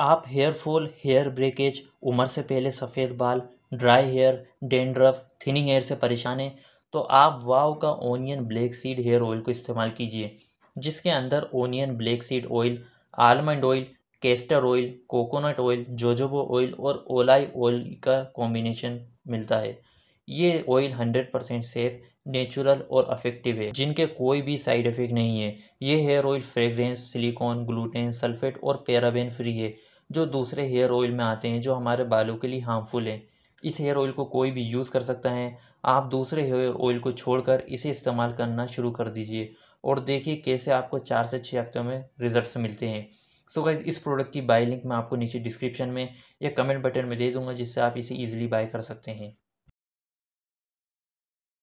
आप hair fall hair breakage उम्र से पहले सफ़ेद बाल dry hair dandruff thinning hair से परेशान हैं तो आप वाव का onion black seed hair oil को इस्तेमाल कीजिए जिसके अंदर onion black seed oil almond oil castor oil coconut oil jojoba oil और ओलाई ऑयल का कॉम्बिनेशन मिलता है ये oil hundred percent safe natural और अफेक्टिव है जिनके कोई भी साइड इफ़ेक्ट नहीं है ये hair oil fragrance silicone gluten sulphate और पैराबेन फ्री है जो दूसरे हेयर ऑयल में आते हैं जो हमारे बालों के लिए हार्मफुल हैं इस हेयर ऑयल को कोई भी यूज़ कर सकता है आप दूसरे हेयर ऑयल को छोड़कर इसे इस्तेमाल करना शुरू कर दीजिए और देखिए कैसे आपको चार से छः हफ्तों में रिजल्ट्स मिलते हैं सो गाइज इस प्रोडक्ट की बाय लिंक मैं आपको नीचे डिस्क्रिप्शन में या कमेंट बटन में दे दूंगा जिससे आप इसे ईजिली बाय कर सकते हैं